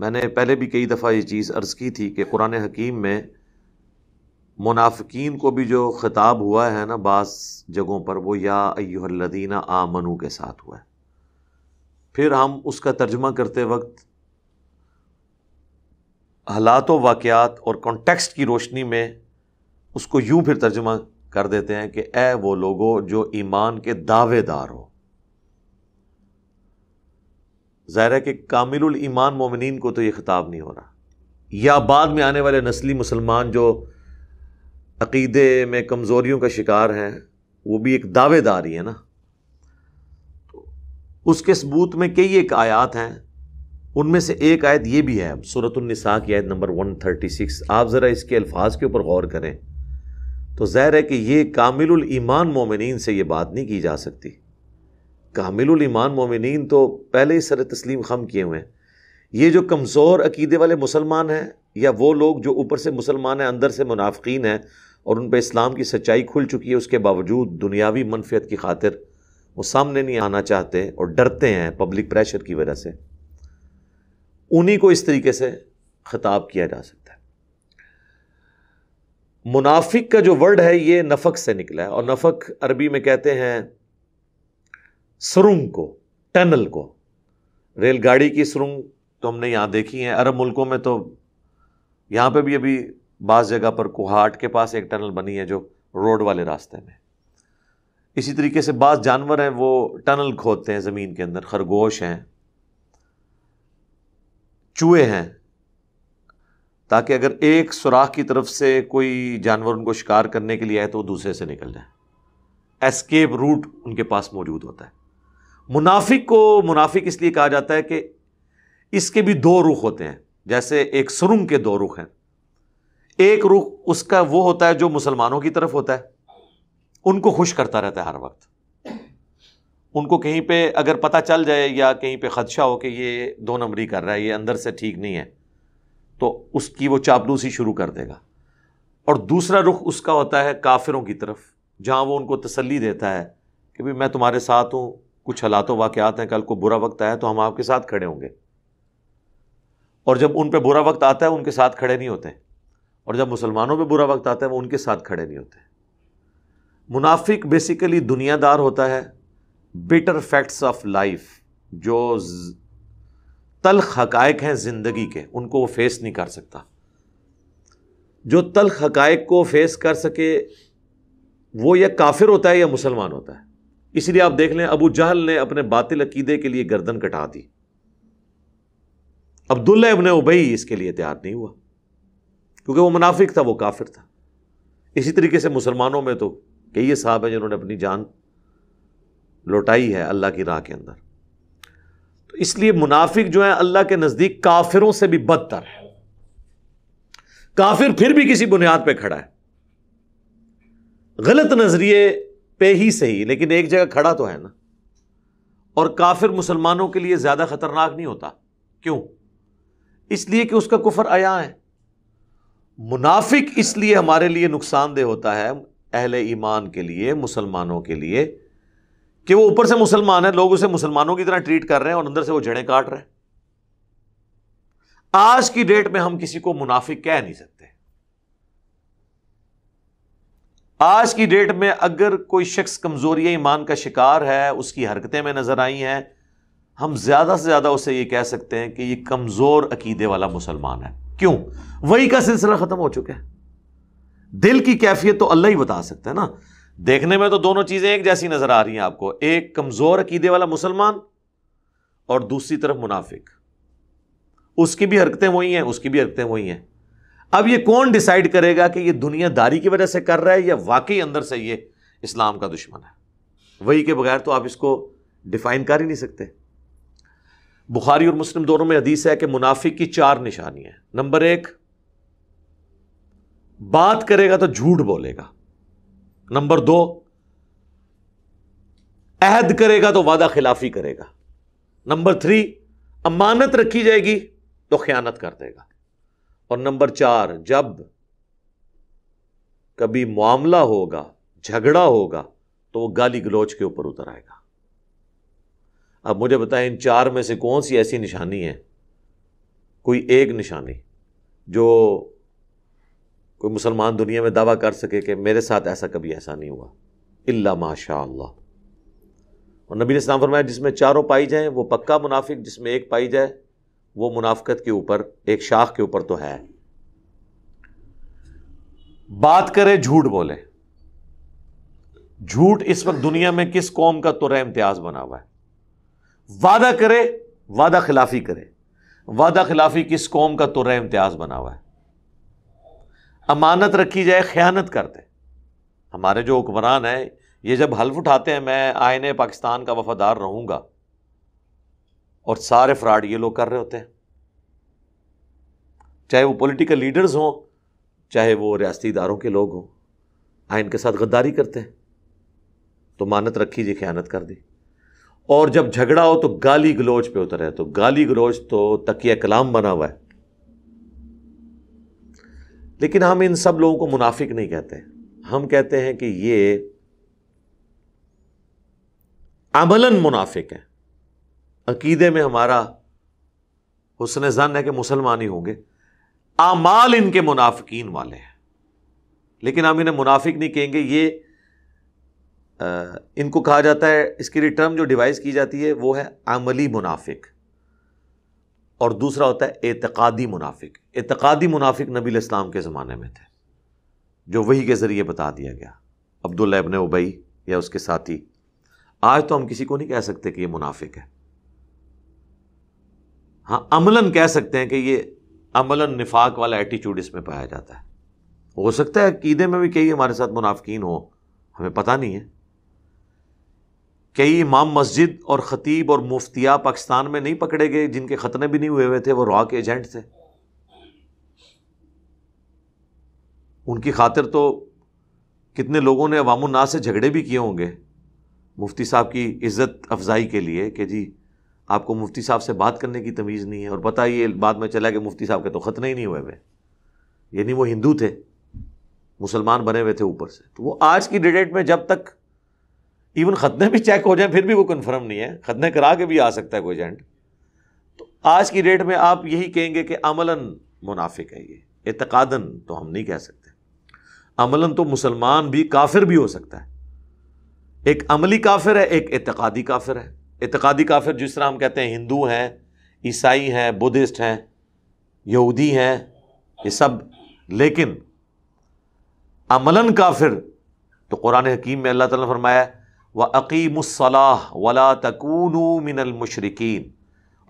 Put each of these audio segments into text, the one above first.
मैंने पहले भी कई दफ़ा ये चीज़ अर्ज़ की थी कि कुरान हकीम में मुनाफिकीन को भी जो ख़िताब हुआ है ना बास जगहों पर वो या अयुहल्लदीना आमनू के साथ हुआ है फिर हम उसका तर्जमा करते वक्त हालात वाक़ात और कॉन्टेक्स्ट की रोशनी में उसको यूँ फिर तर्जमा कर देते हैं कि ए वो लोगो जो ईमान के दावेदार हो ज़ाहिर है कि कामिल ईमान मोमिन को तो ये ख़िताब नहीं हो रहा या बाद में आने वाले नस्ली मुसलमान जो अक़ीदे में कमज़ोरीों का शिकार हैं वो भी एक दावेदारी है ना तो उसके सबूत में कई एक आयात हैं उनमें से एक आयत ये भी है सूरतनसा की आयत नंबर सिक्स आप ज़रा इसके अल्फाज के ऊपर गौर करें तो ज़ाहिर है कि ये कामिल ईमान मोमिन से ये बात नहीं की जा सकती ईमान मोमिन तो पहले ही सर तस्लीम खम किए हुए हैं ये जो कमज़ोर अकीदे वाले मुसलमान हैं या वो लोग जो ऊपर से मुसलमान हैं अंदर से मुनाफ़ीन हैं और उन पर इस्लाम की सच्चाई खुल चुकी है उसके बावजूद दुनियावी मनफियत की खातिर वो सामने नहीं आना चाहते और डरते हैं पब्लिक प्रेशर की वजह से उन्हीं को इस तरीके से ख़ताब किया जा सकता है मुनाफिक का जो वर्ड है ये नफ़क से निकला है और नफ़क अरबी में कहते हैं सुरंग को टनल को रेलगाड़ी की सुरंग तो हमने यहाँ देखी है अरब मुल्कों में तो यहाँ पे भी अभी बाज़ जगह पर कुहाट के पास एक टनल बनी है जो रोड वाले रास्ते में इसी तरीके से बाज़ जानवर हैं वो टनल खोदते हैं ज़मीन के अंदर खरगोश हैं चूहे हैं ताकि अगर एक सुराख की तरफ से कोई जानवर उनको शिकार करने के लिए आए तो वो दूसरे से निकल जाए एस्केप रूट उनके पास मौजूद होता है मुनाफिक को मुनाफिक इसलिए कहा जाता है कि इसके भी दो रुख होते हैं जैसे एक सुरुंग के दो रुख हैं एक रुख उसका वो होता है जो मुसलमानों की तरफ होता है उनको खुश करता रहता है हर वक्त उनको कहीं पे अगर पता चल जाए या कहीं पे ख़दशा हो कि ये दो नंबरी कर रहा है ये अंदर से ठीक नहीं है तो उसकी वो चापलूसी शुरू कर देगा और दूसरा रुख उसका होता है काफिरों की तरफ जहाँ वो उनको तसल्ली देता है कि भाई मैं तुम्हारे साथ हूँ कुछ हालातों वाक़ात हैं कल को बुरा वक्त आया तो हम आपके साथ खड़े होंगे और जब उन पर बुरा वक्त आता है उनके साथ खड़े नहीं होते और जब मुसलमानों पर बुरा वक्त आता है वो उनके साथ खड़े नहीं होते मुनाफिक बेसिकली दुनियादार होता है बिटर फैक्ट्स ऑफ लाइफ जो तल हकायक हैं ज़िंदगी के उनको वो फेस नहीं कर सकता जो तल हकायक को फेस कर सके वो या काफिर होता है या मुसलमान होता है इसलिए आप देख लें अबू जहल ने अपने बातिल अकीदे के लिए गर्दन कटा दी अब्दुल्ला इबन उबई इसके लिए तैयार नहीं हुआ क्योंकि वो मुनाफिक था वो काफिर था इसी तरीके से मुसलमानों में तो कई साहब हैं जिन्होंने अपनी जान लौटाई है अल्लाह की राह के अंदर तो इसलिए मुनाफिक जो है अल्लाह के नज़दीक काफिरों से भी बदतर है काफिर फिर भी किसी बुनियाद पर खड़ा है गलत नज़रिए पे ही सही लेकिन एक जगह खड़ा तो है ना और काफिर मुसलमानों के लिए ज़्यादा ख़तरनाक नहीं होता क्यों इसलिए कि उसका कुफर आया है मुनाफिक इसलिए हमारे लिए नुकसानदेह होता है अहले ईमान के लिए मुसलमानों के लिए कि वो ऊपर से मुसलमान है लोग उसे मुसलमानों की तरह ट्रीट कर रहे हैं और अंदर से वो जड़ें काट रहे हैं आज की डेट में हम किसी को मुनाफिक कह नहीं सकते आज की डेट में अगर कोई शख्स कमज़ोरी ईमान का शिकार है उसकी हरकतें में नज़र आई हैं हम ज़्यादा से ज़्यादा उसे यह कह सकते हैं कि यह कमज़ोर अकीदे वाला मुसलमान है क्यों वही का सिलसिला ख़त्म हो चुका है दिल की कैफियत तो अल्लाह ही बता सकते हैं ना देखने में तो दोनों चीज़ें एक जैसी नज़र आ रही हैं आपको एक कमज़ोर अकीदे वाला मुसलमान और दूसरी तरफ मुनाफिक उसकी भी हरकतें वही हैं उसकी भी हरकतें वही हैं अब ये कौन डिसाइड करेगा कि ये दुनियादारी की वजह से कर रहा है या वाकई अंदर से ये इस्लाम का दुश्मन है वही के बगैर तो आप इसको डिफाइन कर ही नहीं सकते बुखारी और मुस्लिम दोनों में हदीस है कि मुनाफिक की चार निशानियां हैं नंबर एक बात करेगा तो झूठ बोलेगा नंबर दो अहद करेगा तो वादा खिलाफी करेगा नंबर थ्री अमानत रखी जाएगी तो ख्यानत कर देगा और नंबर चार जब कभी मामला होगा झगड़ा होगा तो वो गाली गलोच के ऊपर उतर आएगा अब मुझे बताएं इन चार में से कौन सी ऐसी निशानी है कोई एक निशानी जो कोई मुसलमान दुनिया में दावा कर सके कि मेरे साथ ऐसा कभी ऐसा नहीं हुआ इल्ला माशा और नबी ने सलाम फरमाया जिसमें चारों पाई जाएं वो पक्का मुनाफिक जिसमें एक पाई जाए वो मुनाफ्त के ऊपर एक शाख के ऊपर तो है बात करें झूठ बोले झूठ इस वक्त दुनिया में किस कौम का तुरा तो इम्तियाज बना हुआ है वादा करे वादा खिलाफी करे वादा खिलाफी किस कौम का तुरा तो इम्तियाज बना हुआ है अमानत रखी जाए ख़यानत करते हमारे जो हुक्मरान हैं ये जब हल्फ उठाते हैं मैं आयन पाकिस्तान का वफादार रहूंगा और सारे फ्रॉड ये लोग कर रहे होते हैं चाहे वो पॉलिटिकल लीडर्स हों चाहे वो रियाती इदारों के लोग हों आ इनके साथ गद्दारी करते हैं तो मानत रखी जी ख्यानत कर दी और जब झगड़ा हो तो गाली गलोच पे उतर है तो गाली गलोच तो तकिया कलाम बना हुआ है लेकिन हम इन सब लोगों को मुनाफिक नहीं कहते हम कहते हैं कि ये अमलन मुनाफिक है अकीदे में हमारा हुसन जन है कि मुसलमान ही होंगे आमाल इनके मुनाफिकीन वाले हैं लेकिन हम इन्हें मुनाफिक नहीं कहेंगे ये आ, इनको कहा जाता है इसके लिए टर्म जो डिवाइस की जाती है वो है अमली मुनाफिक और दूसरा होता है एतकादी मुनाफिक एतकादी मुनाफिक नबी इस्लाम के ज़माने में थे जो वही के ज़रिए बता दिया गया अब्दुल्लाबन उबई या उसके साथी आज तो हम किसी को नहीं कह सकते कि ये मुनाफिक है हाँ अमलन कह सकते हैं कि ये अमलन निफाक वाला एटीट्यूड इसमें पाया जाता है हो सकता है क़ीदे में भी कई हमारे साथ मुनाफिकीन हो हमें पता नहीं है कई इमाम मस्जिद और ख़तीब और मुफ्तिया पाकिस्तान में नहीं पकड़े गए जिनके ख़तने भी नहीं हुए हुए थे वो रॉक एजेंट थे उनकी खातिर तो कितने लोगों ने अवामना से झगड़े भी किए होंगे मुफ्ती साहब की इज़्ज़त अफजाई के लिए कि जी आपको मुफ्ती साहब से बात करने की तमीज़ नहीं है और पता ये बाद में चला कि मुफ्ती साहब के तो ख़त्म ही नहीं हुए हुए यानी वो हिंदू थे मुसलमान बने हुए थे ऊपर से तो वो आज की डेट में जब तक इवन ख़तने भी चेक हो जाए फिर भी वो कन्फर्म नहीं है ख़तने करा के भी आ सकता है कोई एजेंट तो आज की डेट में आप यही कहेंगे कि अमलन मुनाफिक है ये एतकादन तो हम नहीं कह सकते अमलन तो मुसलमान भी काफिर भी हो सकता है एक अमली काफिर है एक एतकादी काफिर है इतकादी काफिर जिस तरह हम कहते हैं हिंदू हैं ईसाई हैं बुद्धिस्ट हैं यहूदी हैं ये सब लेकिन अमलन काफिर तो कुरान हकीम में अल्लाह ताला ने फरमाया व अकीमसलाह वला तकून मिनल मुशरकिन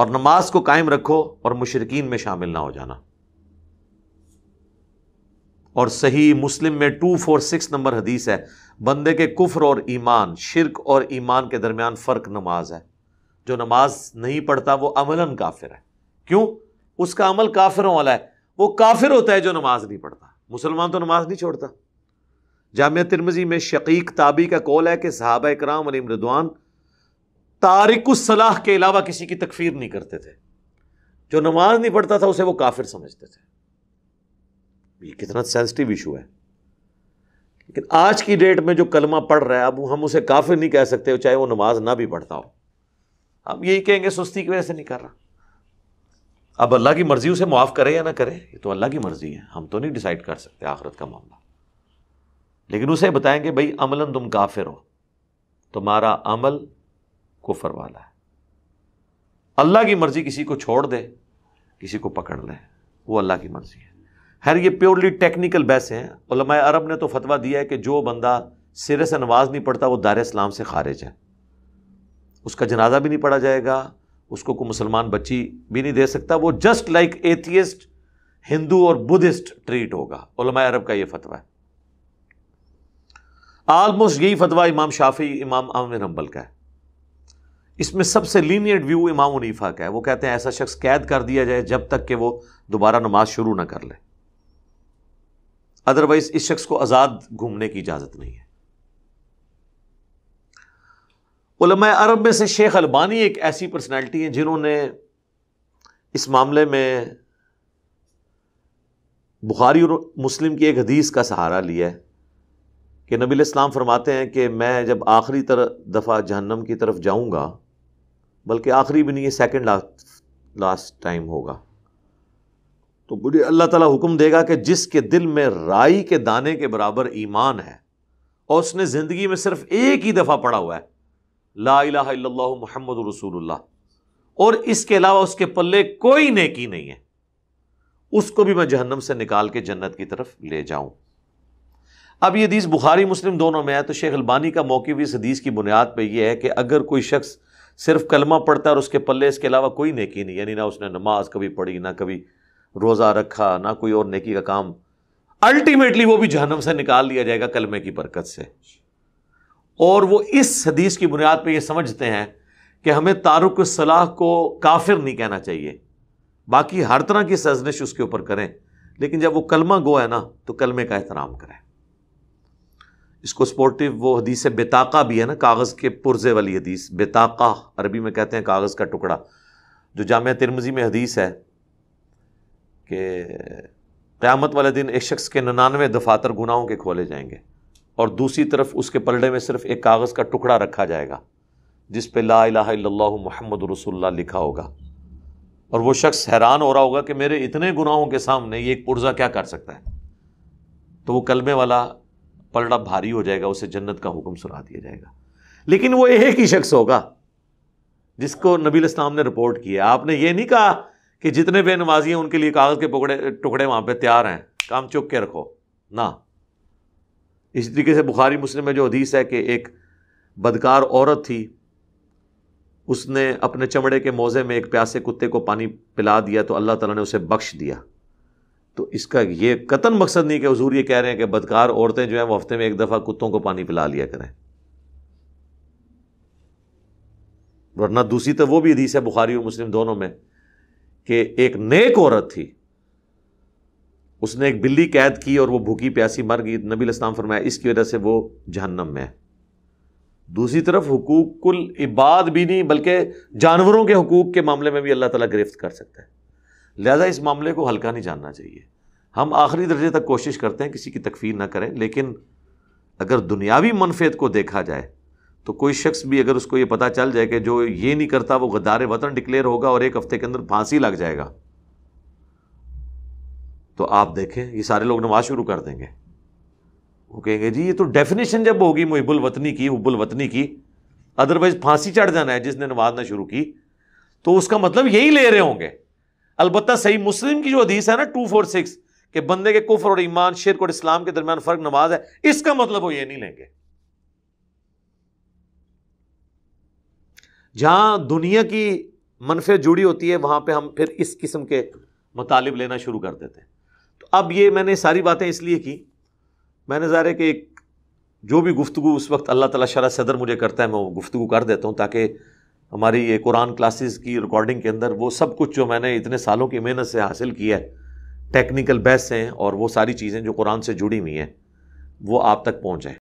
और नमाज को कायम रखो और मुशरकिन में शामिल ना हो जाना और सही मुस्लिम में टू फोर सिक्स नंबर हदीस है बंदे के कुफ्र और ईमान शिरक और ईमान के दरमियान फ़र्क नमाज है जो नमाज नहीं पढ़ता वो अमला काफिर है क्यों उसका अमल काफिरों वाला है वो काफिर होता है जो नमाज नहीं पढ़ता मुसलमान तो नमाज नहीं छोड़ता जामिया तिरमजी में शकीक ताबी का कौल है कि साहब कराम अली इमरदवान तारिकुसलाह के अलावा किसी की तकफीर नहीं करते थे जो नमाज नहीं पढ़ता था उसे वो काफिर समझते थे ये कितना सेंसिटिव इशू है लेकिन आज की डेट में जो कलमा पढ़ रहा है अब हम उसे काफिर नहीं कह सकते चाहे वो नमाज ना भी पढ़ता हो अब यही कहेंगे सुस्ती की वजह से नहीं कर रहा अब अल्लाह की मर्जी उसे माफ़ करे या ना करे ये तो अल्लाह की मर्जी है हम तो नहीं डिसाइड कर सकते आखरत का मामला लेकिन उसे बताएंगे भाई अमलन तुम काफिर हो तुम्हारा अमल कुफर वाला है अल्लाह की मर्जी किसी को छोड़ दे किसी को पकड़ ले वो अल्लाह की मर्जी है खैर ये प्योरली टेक्निकल बहस हैं उलमा अरब ने तो फतवा दिया है कि जो बंदा सिरे से नमाज नहीं पढ़ता वो दार इस्लाम से खारिज है उसका जनाजा भी नहीं पढ़ा जाएगा उसको कोई मुसलमान बच्ची भी नहीं दे सकता वो जस्ट लाइक एथियस्ट हिंदू और बुद्धिस्ट ट्रीट होगा उलमा अरब का ये फतवा है आलमोस्ट यही फतवा इमाम शाफी इमाम आमिर हम्बल का है इसमें सबसे लीनियड व्यू इमाम उनीफा का है वो कहते हैं ऐसा शख्स कैद कर दिया जाए जब तक कि वो दोबारा नमाज शुरू ना कर ले अदरवाइज इस शख्स को आज़ाद घूमने की इजाज़त नहीं है उलमा अरब में से शेख अलबानी एक ऐसी पर्सनैलिटी है जिन्होंने इस मामले में बुखारी और मुस्लिम की एक हदीस का सहारा लिया है कि नबी इस्लाम फरमाते हैं कि मैं जब आखिरी दफ़ा जहन्नम की तरफ जाऊंगा बल्कि आखिरी भी नहीं है सेकेंड लास्ट लास्ट टाइम होगा तो बुढ़े अल्लाह ताला हुक्म देगा कि जिसके दिल में राई के दाने के बराबर ईमान है और उसने ज़िंदगी में सिर्फ एक ही दफ़ा पढ़ा हुआ है ला महमद रसूलुल्लाह और इसके अलावा उसके पल्ले कोई नेकी नहीं है उसको भी मैं जहन्नम से निकाल के जन्नत की तरफ ले जाऊं अब ये हदीस बुखारी मुस्लिम दोनों में है तो शेख अलबानी का मौके भी इस हदीस की बुनियाद पर यह है कि अगर कोई शख्स सिर्फ कलमा पढ़ता है और उसके पल्ले इसके अलावा कोई नेकी नहीं यानी ना उसने नमाज कभी पढ़ी ना कभी रोज़ा रखा ना कोई और नेकी का काम अल्टीमेटली वो भी जहनम से निकाल लिया जाएगा कलमे की बरकत से और वो इस हदीस की बुनियाद पर यह समझते हैं कि हमें तारुक सलाह को काफिर नहीं कहना चाहिए बाकी हर तरह की सजनिश उसके ऊपर करें लेकिन जब वो कलमा गो है ना तो कलमे का एहतराम करें इसको स्पोर्टिव वो हदीस बेताका भी है ना कागज़ के पुरजे वाली हदीस बेताका अरबी में कहते हैं कागज़ का टुकड़ा जो जाम तिरमजी में हदीस है कि क़्यामत वाले दिन एक शख्स के निन्यानवे दफातर गुनाहों के खोले जाएंगे और दूसरी तरफ उसके पलड़े में सिर्फ एक कागज़ का टुकड़ा रखा जाएगा जिस पे ला मोहम्मद रसुल्ला लिखा होगा और वह शख्स हैरान हो रहा होगा कि मेरे इतने गुनाहों के सामने ये एक पुर्जा क्या कर सकता है तो वो कलमे वाला पलड़ा भारी हो जाएगा उसे जन्नत का हुक्म सुना दिया जाएगा लेकिन वो एक ही शख्स होगा जिसको नबी इस्लाम ने रिपोर्ट किया आपने ये नहीं कहा कि जितने बेनमाजी हैं उनके लिए कागज़ के टुकड़े टुकड़े वहाँ पे तैयार हैं काम चुप के रखो ना इसी तरीके से बुखारी मुस्लिम में जो हदीस है कि एक बदकार औरत थी उसने अपने चमड़े के मोज़े में एक प्यासे कुत्ते को पानी पिला दिया तो अल्लाह ताला ने उसे बख्श दिया तो इसका ये कतन मकसद नहीं कि हजूर ये कह रहे हैं कि बदकार औरतें जो हैं वो हफ्ते में एक दफ़ा कुत्तों को पानी पिला लिया करें वरना दूसरी तो वो भी हदीस है बुखारी और मुस्लिम दोनों में कि एक नेक औरत थी उसने एक बिल्ली कैद की और वो भूखी प्यासी मर गई नबी इस्लाम फरमाया इसकी वजह से वो जहन्नम में है दूसरी तरफ हुकूक़ कुल इबाद भी नहीं बल्कि जानवरों के हकूक के मामले में भी अल्लाह ताला गिरफ्त कर सकता है लिहाजा इस मामले को हल्का नहीं जानना चाहिए हम आखिरी दर्जे तक कोशिश करते हैं किसी की तकफीर ना करें लेकिन अगर दुनियावी मनफेद को देखा जाए तो कोई शख्स भी अगर उसको ये पता चल जाए कि जो ये नहीं करता वो गद्दार वतन डिक्लेयर होगा और एक हफ्ते के अंदर फांसी लग जाएगा तो आप देखें ये सारे लोग नमाज शुरू कर देंगे वो कहेंगे जी ये तो डेफिनेशन जब होगी मुहिबुल वतनी की हुबुल वतनी की अदरवाइज फांसी चढ़ जाना है जिसने नमाज ना शुरू की तो उसका मतलब यही ले रहे होंगे अलबत् सही मुस्लिम की जो हदीस है ना टू फोर सिक्स के बंदे के कुफर और ईमान शिरक और इस्लाम के दरमियान फ़र्क नमाज है इसका मतलब वो ये नहीं लेंगे जहाँ दुनिया की मनफे जुड़ी होती है वहाँ पर हम फिर इस किस्म के मुतालब लेना शुरू कर देते हैं तो अब ये मैंने सारी बातें इसलिए की मैंने ज़ाहिर है कि एक जो भी गुफ्तु उस वक्त अल्लाह तला शरा सदर मुझे करता है मैं वो गुफ्तु कर देता हूँ ताकि हमारी ये कुरान क्लासेस की रिकॉर्डिंग के अंदर वो सब कुछ जो मैंने इतने सालों की मेहनत से हासिल किया है टेक्निकल बेस हैं और वो सारी चीज़ें जो कुरान से जुड़ी हुई हैं वो आप तक पहुँच